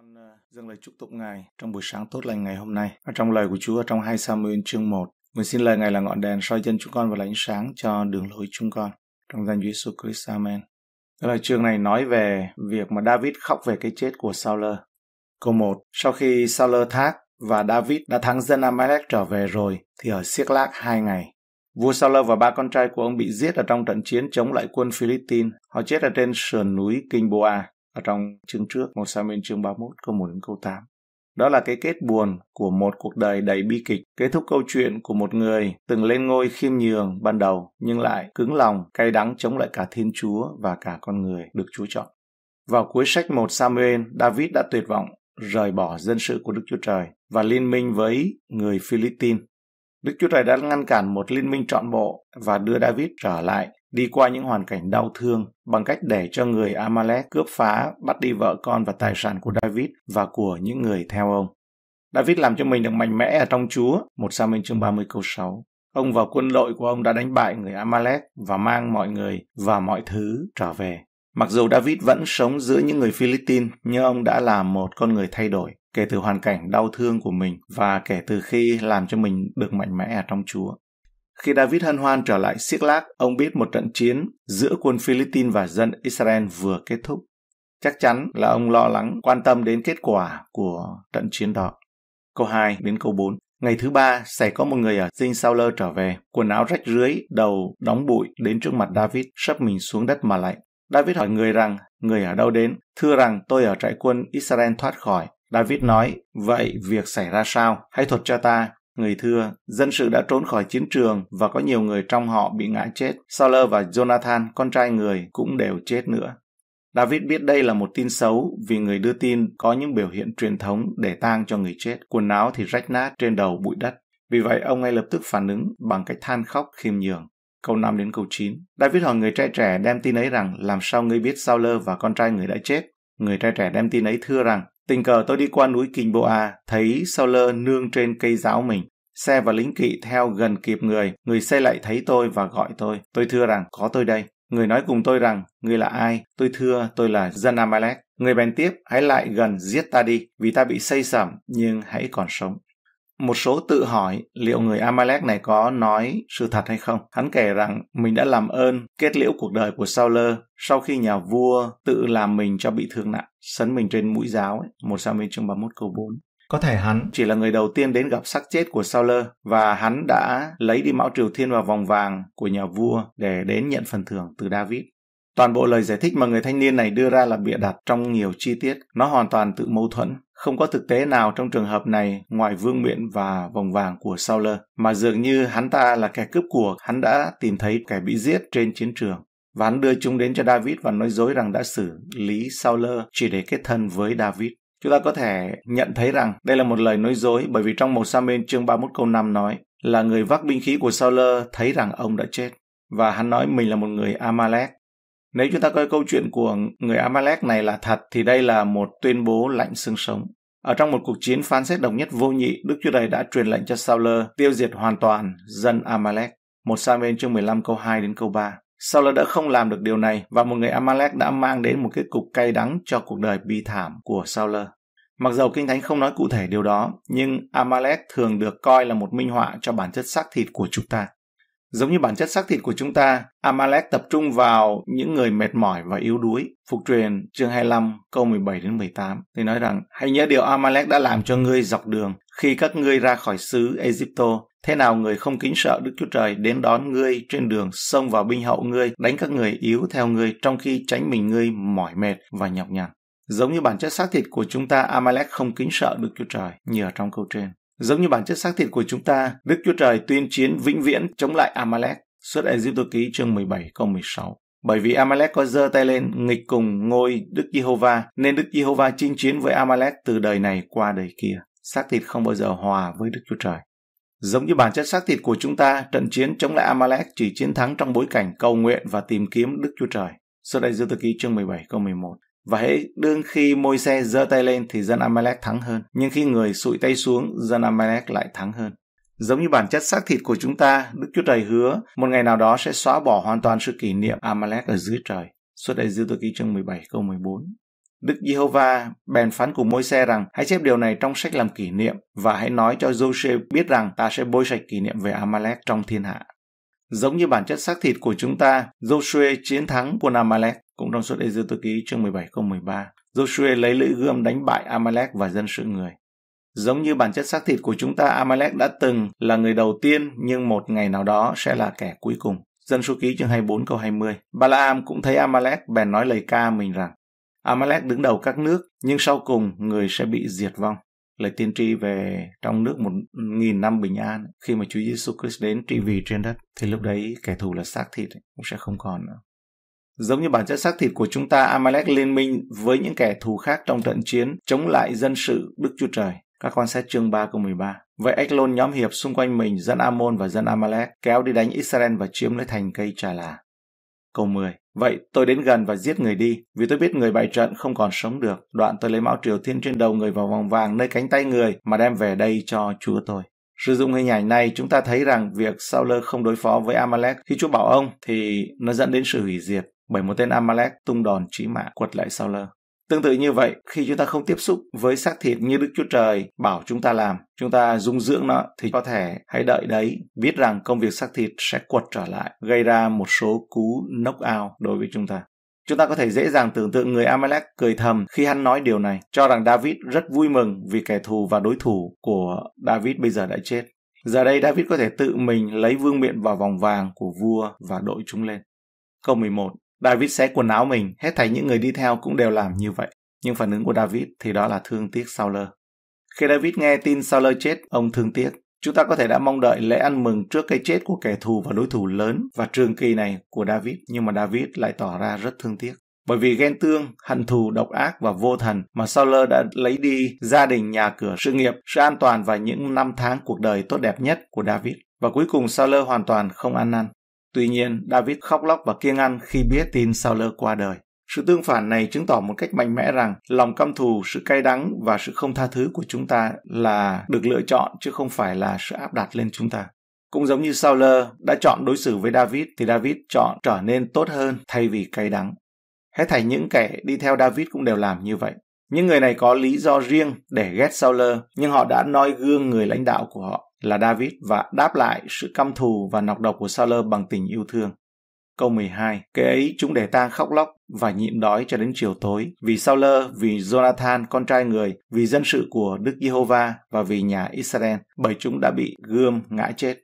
con ờ, dâng lời chúc tụng Ngài trong buổi sáng tốt lành ngày hôm nay. Và trong lời của Chúa trong 2 Samuel chương 1, nguyện xin lời Ngài là ngọn đèn soi chân chúng con và là ánh sáng cho đường lối chúng con. Trong danh Chúa Jesus Christ, Amen. Lời chương này nói về việc mà David khóc về cái chết của Saul. Câu 1. Sau khi Saul thác và David đã thắng dân Amalek trở về rồi, thì ở Siếc Lác hai ngày. Vua Saul và ba con trai của ông bị giết ở trong trận chiến chống lại quân Philippines. Họ chết ở trên sườn núi Kinh Boa ở trong chương trước một Samuel chương 31 câu 1 đến câu 8. Đó là cái kết buồn của một cuộc đời đầy bi kịch, kết thúc câu chuyện của một người từng lên ngôi khiêm nhường ban đầu nhưng lại cứng lòng, cay đắng chống lại cả Thiên Chúa và cả con người được Chúa chọn. Vào cuối sách 1 Samuel, David đã tuyệt vọng rời bỏ dân sự của Đức Chúa Trời và liên minh với người Philippines. Đức Chúa Trời đã ngăn cản một liên minh trọn bộ và đưa David trở lại đi qua những hoàn cảnh đau thương bằng cách để cho người Amalek cướp phá, bắt đi vợ con và tài sản của David và của những người theo ông. David làm cho mình được mạnh mẽ ở trong Chúa, 1 Samuel chương 30 câu 6. Ông và quân đội của ông đã đánh bại người Amalek và mang mọi người và mọi thứ trở về. Mặc dù David vẫn sống giữa những người Philippines, nhưng ông đã là một con người thay đổi kể từ hoàn cảnh đau thương của mình và kể từ khi làm cho mình được mạnh mẽ ở trong Chúa. Khi David hân hoan trở lại Siếc Lác, ông biết một trận chiến giữa quân Philippines và dân Israel vừa kết thúc. Chắc chắn là ông lo lắng quan tâm đến kết quả của trận chiến đó. Câu 2 đến câu 4 Ngày thứ ba, sẽ có một người ở dinh sao lơ trở về, quần áo rách rưới, đầu đóng bụi đến trước mặt David, sắp mình xuống đất mà lạnh. David hỏi người rằng, người ở đâu đến? Thưa rằng, tôi ở trại quân Israel thoát khỏi. David nói, vậy việc xảy ra sao? Hãy thuật cho ta, người thưa, dân sự đã trốn khỏi chiến trường và có nhiều người trong họ bị ngã chết. Sauler và Jonathan, con trai người, cũng đều chết nữa. David biết đây là một tin xấu vì người đưa tin có những biểu hiện truyền thống để tang cho người chết, quần áo thì rách nát trên đầu bụi đất. Vì vậy, ông ngay lập tức phản ứng bằng cách than khóc khiêm nhường. Câu 5 đến câu 9. David hỏi người trai trẻ đem tin ấy rằng làm sao ngươi biết Sauler và con trai người đã chết? Người trai trẻ đem tin ấy thưa rằng Tình cờ tôi đi qua núi Kinh Bộ A, thấy sao lơ nương trên cây giáo mình. Xe và lính kỵ theo gần kịp người, người xe lại thấy tôi và gọi tôi. Tôi thưa rằng, có tôi đây. Người nói cùng tôi rằng, người là ai? Tôi thưa, tôi là dân Amalek. Người bèn tiếp, hãy lại gần giết ta đi, vì ta bị xây sẩm, nhưng hãy còn sống một số tự hỏi liệu người Amalek này có nói sự thật hay không. Hắn kể rằng mình đã làm ơn kết liễu cuộc đời của Sauler sau khi nhà vua tự làm mình cho bị thương nặng, sấn mình trên mũi giáo, ấy, sao Samuel chương 31 câu 4. Có thể hắn chỉ là người đầu tiên đến gặp xác chết của Sauler và hắn đã lấy đi mão Triều Thiên và vòng vàng của nhà vua để đến nhận phần thưởng từ David. Toàn bộ lời giải thích mà người thanh niên này đưa ra là bịa đặt trong nhiều chi tiết, nó hoàn toàn tự mâu thuẫn, không có thực tế nào trong trường hợp này ngoài vương miện và vòng vàng của Sauler, mà dường như hắn ta là kẻ cướp của, hắn đã tìm thấy kẻ bị giết trên chiến trường. Và hắn đưa chúng đến cho David và nói dối rằng đã xử lý Sauler chỉ để kết thân với David. Chúng ta có thể nhận thấy rằng đây là một lời nói dối bởi vì trong một Samuel chương 31 câu 5 nói là người vác binh khí của Sauler thấy rằng ông đã chết và hắn nói mình là một người Amalek nếu chúng ta coi câu chuyện của người Amalek này là thật thì đây là một tuyên bố lạnh xương sống. Ở trong một cuộc chiến phán xét đồng nhất vô nhị, Đức Chúa Trời đã truyền lệnh cho Sauler tiêu diệt hoàn toàn dân Amalek. Một Samuel chương 15 câu 2 đến câu 3. Sauler đã không làm được điều này và một người Amalek đã mang đến một kết cục cay đắng cho cuộc đời bi thảm của Sauler. Mặc dầu Kinh Thánh không nói cụ thể điều đó, nhưng Amalek thường được coi là một minh họa cho bản chất xác thịt của chúng ta. Giống như bản chất xác thịt của chúng ta, Amalek tập trung vào những người mệt mỏi và yếu đuối. Phục truyền chương 25 câu 17 đến 18 thì nói rằng Hãy nhớ điều Amalek đã làm cho ngươi dọc đường khi các ngươi ra khỏi xứ Egypto. Thế nào người không kính sợ Đức Chúa Trời đến đón ngươi trên đường xông vào binh hậu ngươi, đánh các người yếu theo ngươi trong khi tránh mình ngươi mỏi mệt và nhọc nhằn. Giống như bản chất xác thịt của chúng ta, Amalek không kính sợ Đức Chúa Trời như ở trong câu trên. Giống như bản chất xác thịt của chúng ta, Đức Chúa Trời tuyên chiến vĩnh viễn chống lại Amalek, xuất Egypto ký chương 17 câu 16. Bởi vì Amalek có giơ tay lên nghịch cùng ngôi Đức Giê-hô-va, nên Đức Giê-hô-va chinh chiến với Amalek từ đời này qua đời kia. Xác thịt không bao giờ hòa với Đức Chúa Trời. Giống như bản chất xác thịt của chúng ta, trận chiến chống lại Amalek chỉ chiến thắng trong bối cảnh cầu nguyện và tìm kiếm Đức Chúa Trời. Sau đây Dư Tự Ký chương 17 câu 11 và hãy đương khi môi xe giơ tay lên thì dân Amalek thắng hơn, nhưng khi người sụi tay xuống, dân Amalek lại thắng hơn. Giống như bản chất xác thịt của chúng ta, Đức Chúa Trời hứa một ngày nào đó sẽ xóa bỏ hoàn toàn sự kỷ niệm Amalek ở dưới trời. Xuất đại dư tôi ký chương 17 câu 14. Đức Giê-hô-va bèn phán cùng môi xe rằng hãy chép điều này trong sách làm kỷ niệm và hãy nói cho Joshua biết rằng ta sẽ bôi sạch kỷ niệm về Amalek trong thiên hạ. Giống như bản chất xác thịt của chúng ta, Joshua chiến thắng quân Amalek cũng trong suốt Ê-dư Tô Ký chương 17 câu 13, Joshua lấy lưỡi gươm đánh bại Amalek và dân sự người. Giống như bản chất xác thịt của chúng ta, Amalek đã từng là người đầu tiên nhưng một ngày nào đó sẽ là kẻ cuối cùng. Dân số ký chương 24 câu 20. Balaam cũng thấy Amalek bèn nói lời ca mình rằng Amalek đứng đầu các nước nhưng sau cùng người sẽ bị diệt vong. Lời tiên tri về trong nước một nghìn năm bình an khi mà Chúa Giêsu Christ đến trị vì trên đất thì lúc đấy kẻ thù là xác thịt cũng sẽ không còn nữa. Giống như bản chất xác thịt của chúng ta, Amalek liên minh với những kẻ thù khác trong trận chiến chống lại dân sự Đức Chúa Trời. Các quan sát chương 3 câu 13. Vậy Eglon nhóm hiệp xung quanh mình dân Amon và dân Amalek kéo đi đánh Israel và chiếm lấy thành cây trà là. Câu 10. Vậy tôi đến gần và giết người đi, vì tôi biết người bại trận không còn sống được. Đoạn tôi lấy mão triều thiên trên đầu người vào vòng vàng nơi cánh tay người mà đem về đây cho chúa tôi. Sử dụng hình ảnh này, chúng ta thấy rằng việc Sauler không đối phó với Amalek khi Chúa bảo ông thì nó dẫn đến sự hủy diệt bởi một tên Amalek tung đòn chí mạng quật lại Sauler. Tương tự như vậy, khi chúng ta không tiếp xúc với xác thịt như Đức Chúa Trời bảo chúng ta làm, chúng ta dung dưỡng nó thì có thể hãy đợi đấy, viết rằng công việc xác thịt sẽ quật trở lại, gây ra một số cú knock out đối với chúng ta. Chúng ta có thể dễ dàng tưởng tượng người Amalek cười thầm khi hắn nói điều này, cho rằng David rất vui mừng vì kẻ thù và đối thủ của David bây giờ đã chết. Giờ đây David có thể tự mình lấy vương miện vào vòng vàng của vua và đội chúng lên. Câu 11. David xé quần áo mình, hết thảy những người đi theo cũng đều làm như vậy. Nhưng phản ứng của David thì đó là thương tiếc Sauler. Khi David nghe tin Sauler chết, ông thương tiếc. Chúng ta có thể đã mong đợi lễ ăn mừng trước cái chết của kẻ thù và đối thủ lớn và trường kỳ này của David, nhưng mà David lại tỏ ra rất thương tiếc. Bởi vì ghen tương, hận thù, độc ác và vô thần mà Sauler đã lấy đi gia đình, nhà cửa, sự nghiệp, sự an toàn và những năm tháng cuộc đời tốt đẹp nhất của David. Và cuối cùng Sauler hoàn toàn không ăn năn. Tuy nhiên, David khóc lóc và kiêng ăn khi biết tin Sauler qua đời. Sự tương phản này chứng tỏ một cách mạnh mẽ rằng lòng căm thù, sự cay đắng và sự không tha thứ của chúng ta là được lựa chọn chứ không phải là sự áp đặt lên chúng ta. Cũng giống như Sauler đã chọn đối xử với David thì David chọn trở nên tốt hơn thay vì cay đắng. Hết thảy những kẻ đi theo David cũng đều làm như vậy. Những người này có lý do riêng để ghét Sauler nhưng họ đã noi gương người lãnh đạo của họ là David và đáp lại sự căm thù và nọc độc của Saul bằng tình yêu thương. Câu 12, cái ấy chúng để ta khóc lóc và nhịn đói cho đến chiều tối, vì Saul, vì Jonathan con trai người, vì dân sự của Đức Giê-hô-va và vì nhà Israel, bởi chúng đã bị gươm ngã chết.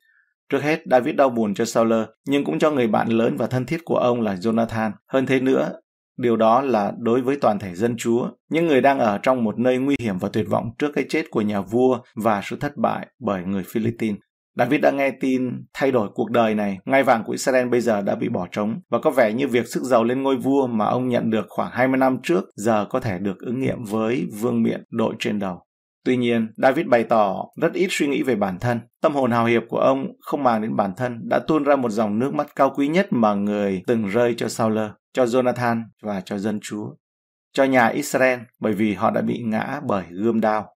Trước hết, David đau buồn cho Saul, nhưng cũng cho người bạn lớn và thân thiết của ông là Jonathan. Hơn thế nữa, Điều đó là đối với toàn thể dân chúa, những người đang ở trong một nơi nguy hiểm và tuyệt vọng trước cái chết của nhà vua và sự thất bại bởi người Philippines. David đã nghe tin thay đổi cuộc đời này, ngai vàng của Israel bây giờ đã bị bỏ trống và có vẻ như việc sức giàu lên ngôi vua mà ông nhận được khoảng 20 năm trước giờ có thể được ứng nghiệm với vương miện đội trên đầu. Tuy nhiên, David bày tỏ rất ít suy nghĩ về bản thân. Tâm hồn hào hiệp của ông không màng đến bản thân đã tuôn ra một dòng nước mắt cao quý nhất mà người từng rơi cho Sauler cho Jonathan và cho dân Chúa, cho nhà Israel bởi vì họ đã bị ngã bởi gươm đao.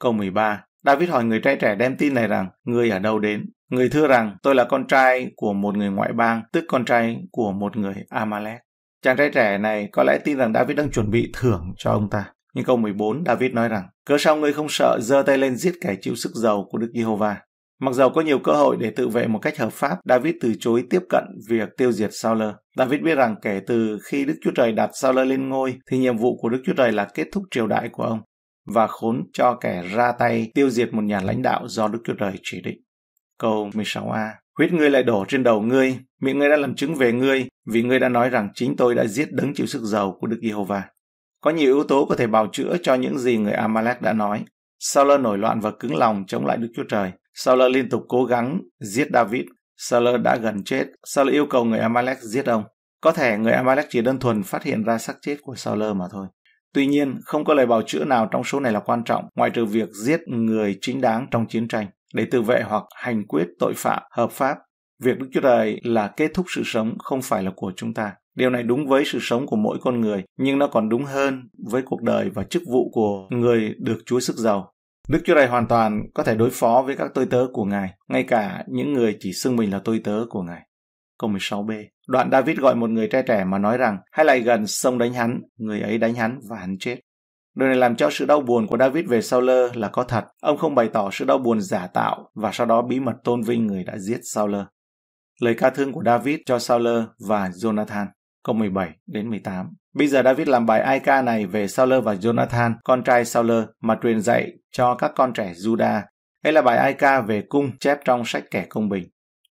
Câu 13 David hỏi người trai trẻ đem tin này rằng, ngươi ở đâu đến? Người thưa rằng, tôi là con trai của một người ngoại bang, tức con trai của một người Amalek. Chàng trai trẻ này có lẽ tin rằng David đang chuẩn bị thưởng cho ông ta. Nhưng câu 14, David nói rằng, cớ sao ngươi không sợ giơ tay lên giết kẻ chịu sức giàu của Đức Giê-hô-va? Mặc dầu có nhiều cơ hội để tự vệ một cách hợp pháp, David từ chối tiếp cận việc tiêu diệt Sauler. David biết rằng kể từ khi Đức Chúa Trời đặt Sauler lên ngôi thì nhiệm vụ của Đức Chúa Trời là kết thúc triều đại của ông và khốn cho kẻ ra tay tiêu diệt một nhà lãnh đạo do Đức Chúa Trời chỉ định. Câu 16a Huyết ngươi lại đổ trên đầu ngươi, miệng ngươi đã làm chứng về ngươi, vì ngươi đã nói rằng chính tôi đã giết đấng chịu sức giàu của Đức Giê-hô-va. Có nhiều yếu tố có thể bào chữa cho những gì người Amalek đã nói. Sauler nổi loạn và cứng lòng chống lại Đức Chúa Trời. Saul liên tục cố gắng giết David. Saul đã gần chết. Saul yêu cầu người Amalek giết ông. Có thể người Amalek chỉ đơn thuần phát hiện ra xác chết của Saul mà thôi. Tuy nhiên, không có lời bào chữa nào trong số này là quan trọng, ngoại trừ việc giết người chính đáng trong chiến tranh để tự vệ hoặc hành quyết tội phạm hợp pháp. Việc Đức Chúa Trời là kết thúc sự sống không phải là của chúng ta. Điều này đúng với sự sống của mỗi con người, nhưng nó còn đúng hơn với cuộc đời và chức vụ của người được Chúa sức giàu. Đức Chúa Trời hoàn toàn có thể đối phó với các tôi tớ của Ngài, ngay cả những người chỉ xưng mình là tôi tớ của Ngài. Câu 16b Đoạn David gọi một người trai trẻ mà nói rằng Hãy lại gần sông đánh hắn, người ấy đánh hắn và hắn chết. Điều này làm cho sự đau buồn của David về Saul là có thật. Ông không bày tỏ sự đau buồn giả tạo và sau đó bí mật tôn vinh người đã giết Saul. Lời ca thương của David cho Saul và Jonathan câu 17 đến 18. Bây giờ David làm bài ai ca này về saul và Jonathan, con trai saul mà truyền dạy cho các con trẻ Judah. Đây là bài ai ca về cung chép trong sách kẻ công bình.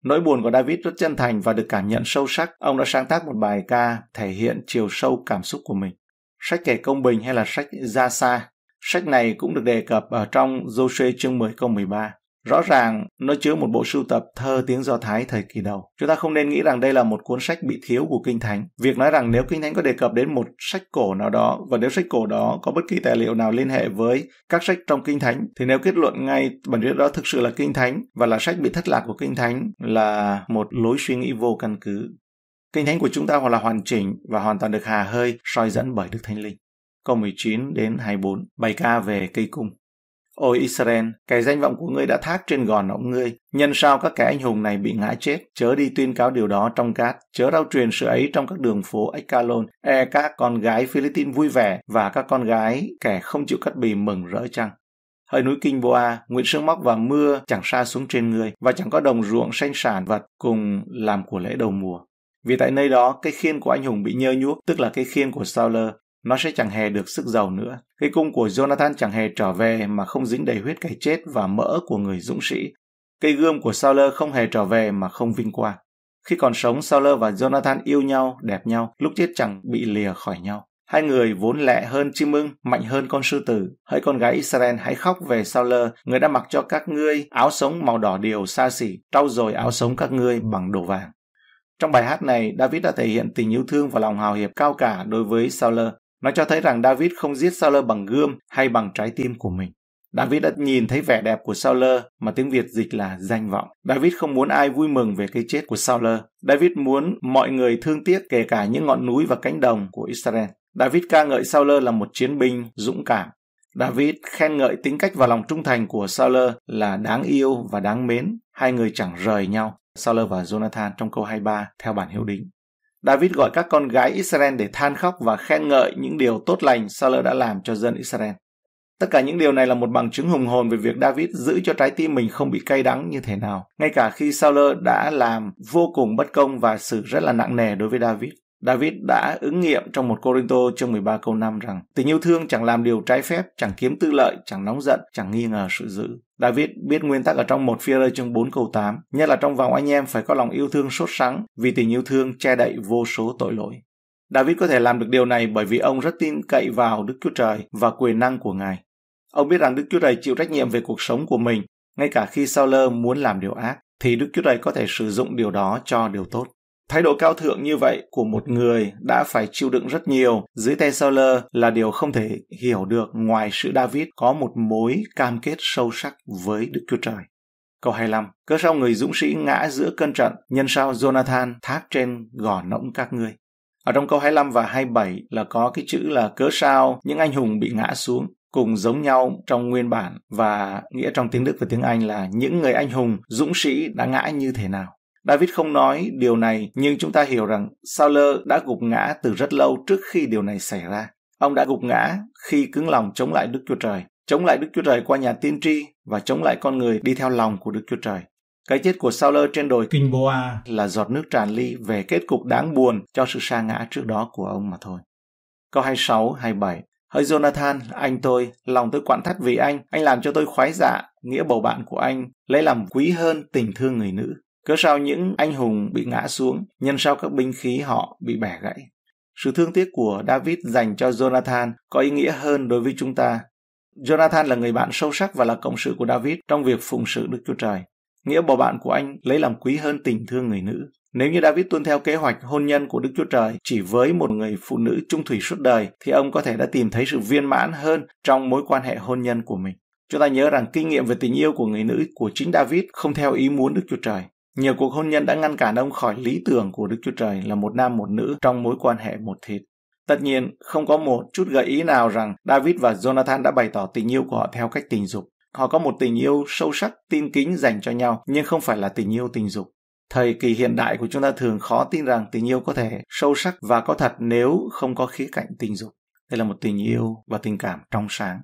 Nỗi buồn của David rất chân thành và được cảm nhận sâu sắc. Ông đã sáng tác một bài ca thể hiện chiều sâu cảm xúc của mình. Sách kẻ công bình hay là sách ra Sa. Sách này cũng được đề cập ở trong Joshua chương 10 câu 13. Rõ ràng nó chứa một bộ sưu tập thơ tiếng Do Thái thời kỳ đầu. Chúng ta không nên nghĩ rằng đây là một cuốn sách bị thiếu của Kinh Thánh. Việc nói rằng nếu Kinh Thánh có đề cập đến một sách cổ nào đó và nếu sách cổ đó có bất kỳ tài liệu nào liên hệ với các sách trong Kinh Thánh thì nếu kết luận ngay bản viết đó thực sự là Kinh Thánh và là sách bị thất lạc của Kinh Thánh là một lối suy nghĩ vô căn cứ. Kinh Thánh của chúng ta hoặc là hoàn chỉnh và hoàn toàn được hà hơi soi dẫn bởi Đức Thánh Linh. Câu 19 đến 24, bài ca về cây cung. Ôi Israel, cái danh vọng của ngươi đã thác trên gòn ông ngươi, nhân sao các kẻ anh hùng này bị ngã chết, chớ đi tuyên cáo điều đó trong cát, chớ rao truyền sự ấy trong các đường phố Ecalon, e các con gái Philippines vui vẻ và các con gái kẻ không chịu cắt bì mừng rỡ chăng. Hơi núi Kinh Boa, nguyện sương móc và mưa chẳng xa xuống trên ngươi và chẳng có đồng ruộng sanh sản vật cùng làm của lễ đầu mùa. Vì tại nơi đó, cái khiên của anh hùng bị nhơ nhuốc, tức là cái khiên của Sauler, nó sẽ chẳng hề được sức giàu nữa. cây cung của Jonathan chẳng hề trở về mà không dính đầy huyết cái chết và mỡ của người dũng sĩ. Cây gươm của Sauler không hề trở về mà không vinh quang. Khi còn sống, Sauler và Jonathan yêu nhau, đẹp nhau, lúc chết chẳng bị lìa khỏi nhau. Hai người vốn lẹ hơn chim mưng mạnh hơn con sư tử. Hỡi con gái Israel hãy khóc về Sauler, người đã mặc cho các ngươi áo sống màu đỏ điều xa xỉ, trau dồi áo sống các ngươi bằng đồ vàng. Trong bài hát này, David đã thể hiện tình yêu thương và lòng hào hiệp cao cả đối với Sauler. Nó cho thấy rằng David không giết Sauler bằng gươm hay bằng trái tim của mình. David đã nhìn thấy vẻ đẹp của Sauler mà tiếng Việt dịch là danh vọng. David không muốn ai vui mừng về cái chết của Sauler. David muốn mọi người thương tiếc kể cả những ngọn núi và cánh đồng của Israel. David ca ngợi Sauler là một chiến binh dũng cảm. David khen ngợi tính cách và lòng trung thành của Sauler là đáng yêu và đáng mến. Hai người chẳng rời nhau, Sauler và Jonathan trong câu 23 theo bản hiệu đính. David gọi các con gái Israel để than khóc và khen ngợi những điều tốt lành Saul đã làm cho dân Israel. Tất cả những điều này là một bằng chứng hùng hồn về việc David giữ cho trái tim mình không bị cay đắng như thế nào, ngay cả khi Saul đã làm vô cùng bất công và xử rất là nặng nề đối với David. David đã ứng nghiệm trong một Corinto chương 13 câu 5 rằng tình yêu thương chẳng làm điều trái phép, chẳng kiếm tư lợi, chẳng nóng giận, chẳng nghi ngờ sự dữ. David biết nguyên tắc ở trong một phi rơi chương 4 câu 8, nhất là trong vòng anh em phải có lòng yêu thương sốt sắng vì tình yêu thương che đậy vô số tội lỗi. David có thể làm được điều này bởi vì ông rất tin cậy vào Đức Chúa Trời và quyền năng của Ngài. Ông biết rằng Đức Chúa Trời chịu trách nhiệm về cuộc sống của mình, ngay cả khi Sauler muốn làm điều ác, thì Đức Chúa Trời có thể sử dụng điều đó cho điều tốt. Thái độ cao thượng như vậy của một người đã phải chịu đựng rất nhiều dưới tay Sauler là điều không thể hiểu được ngoài sự David có một mối cam kết sâu sắc với Đức Chúa Trời. Câu 25. Cớ sao người dũng sĩ ngã giữa cơn trận, nhân sao Jonathan thác trên gò nõng các ngươi. Ở trong câu 25 và 27 là có cái chữ là cớ sao những anh hùng bị ngã xuống cùng giống nhau trong nguyên bản và nghĩa trong tiếng Đức và tiếng Anh là những người anh hùng, dũng sĩ đã ngã như thế nào. David không nói điều này, nhưng chúng ta hiểu rằng Saul đã gục ngã từ rất lâu trước khi điều này xảy ra. Ông đã gục ngã khi cứng lòng chống lại Đức Chúa Trời, chống lại Đức Chúa Trời qua nhà tiên tri và chống lại con người đi theo lòng của Đức Chúa Trời. Cái chết của Saul trên đồi Kinh Boa là giọt nước tràn ly về kết cục đáng buồn cho sự sa ngã trước đó của ông mà thôi. Câu 26, 27 Hỡi Jonathan, anh tôi, lòng tôi quặn thắt vì anh, anh làm cho tôi khoái dạ, nghĩa bầu bạn của anh, lấy làm quý hơn tình thương người nữ. Cớ sao những anh hùng bị ngã xuống, nhân sao các binh khí họ bị bẻ gãy. Sự thương tiếc của David dành cho Jonathan có ý nghĩa hơn đối với chúng ta. Jonathan là người bạn sâu sắc và là cộng sự của David trong việc phụng sự Đức Chúa Trời. Nghĩa bỏ bạn của anh lấy làm quý hơn tình thương người nữ. Nếu như David tuân theo kế hoạch hôn nhân của Đức Chúa Trời chỉ với một người phụ nữ trung thủy suốt đời thì ông có thể đã tìm thấy sự viên mãn hơn trong mối quan hệ hôn nhân của mình. Chúng ta nhớ rằng kinh nghiệm về tình yêu của người nữ của chính David không theo ý muốn Đức Chúa Trời. Nhiều cuộc hôn nhân đã ngăn cản ông khỏi lý tưởng của Đức Chúa Trời là một nam một nữ trong mối quan hệ một thịt. Tất nhiên, không có một chút gợi ý nào rằng David và Jonathan đã bày tỏ tình yêu của họ theo cách tình dục. Họ có một tình yêu sâu sắc, tin kính dành cho nhau, nhưng không phải là tình yêu tình dục. Thời kỳ hiện đại của chúng ta thường khó tin rằng tình yêu có thể sâu sắc và có thật nếu không có khía cạnh tình dục. Đây là một tình yêu và tình cảm trong sáng.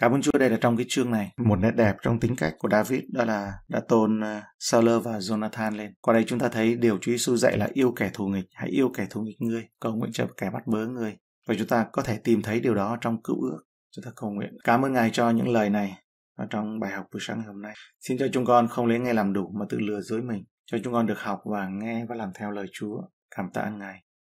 Cảm ơn Chúa đây là trong cái chương này, một nét đẹp trong tính cách của David đó là đã tôn à, Sauler và Jonathan lên. Qua đây chúng ta thấy điều Chúa Giêsu dạy là yêu kẻ thù nghịch, hãy yêu kẻ thù nghịch ngươi, cầu nguyện cho kẻ bắt bớ ngươi. Và chúng ta có thể tìm thấy điều đó trong cựu ước. Chúng ta cầu nguyện. Cảm ơn Ngài cho những lời này ở trong bài học buổi sáng ngày hôm nay. Xin cho chúng con không lấy nghe làm đủ mà tự lừa dối mình, cho chúng con được học và nghe và làm theo lời Chúa. Cảm tạ Ngài.